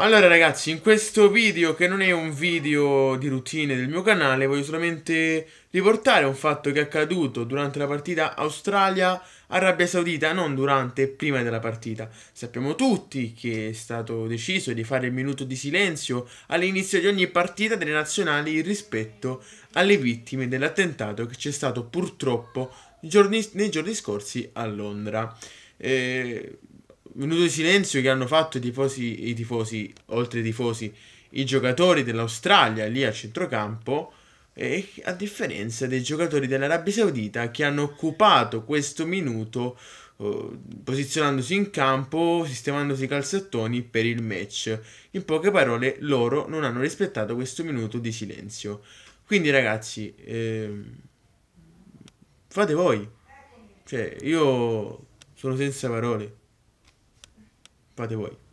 Allora ragazzi, in questo video, che non è un video di routine del mio canale, voglio solamente riportare un fatto che è accaduto durante la partita Australia-Arabia Saudita, non durante, e prima della partita. Sappiamo tutti che è stato deciso di fare il minuto di silenzio all'inizio di ogni partita delle nazionali rispetto alle vittime dell'attentato che c'è stato purtroppo giorni, nei giorni scorsi a Londra. Eh, minuto di silenzio che hanno fatto i tifosi, i tifosi oltre i tifosi, i giocatori dell'Australia lì a centrocampo, e a differenza dei giocatori dell'Arabia Saudita che hanno occupato questo minuto eh, posizionandosi in campo, sistemandosi i calzettoni per il match. In poche parole, loro non hanno rispettato questo minuto di silenzio. Quindi ragazzi, eh, fate voi. Cioè, io sono senza parole. by the way.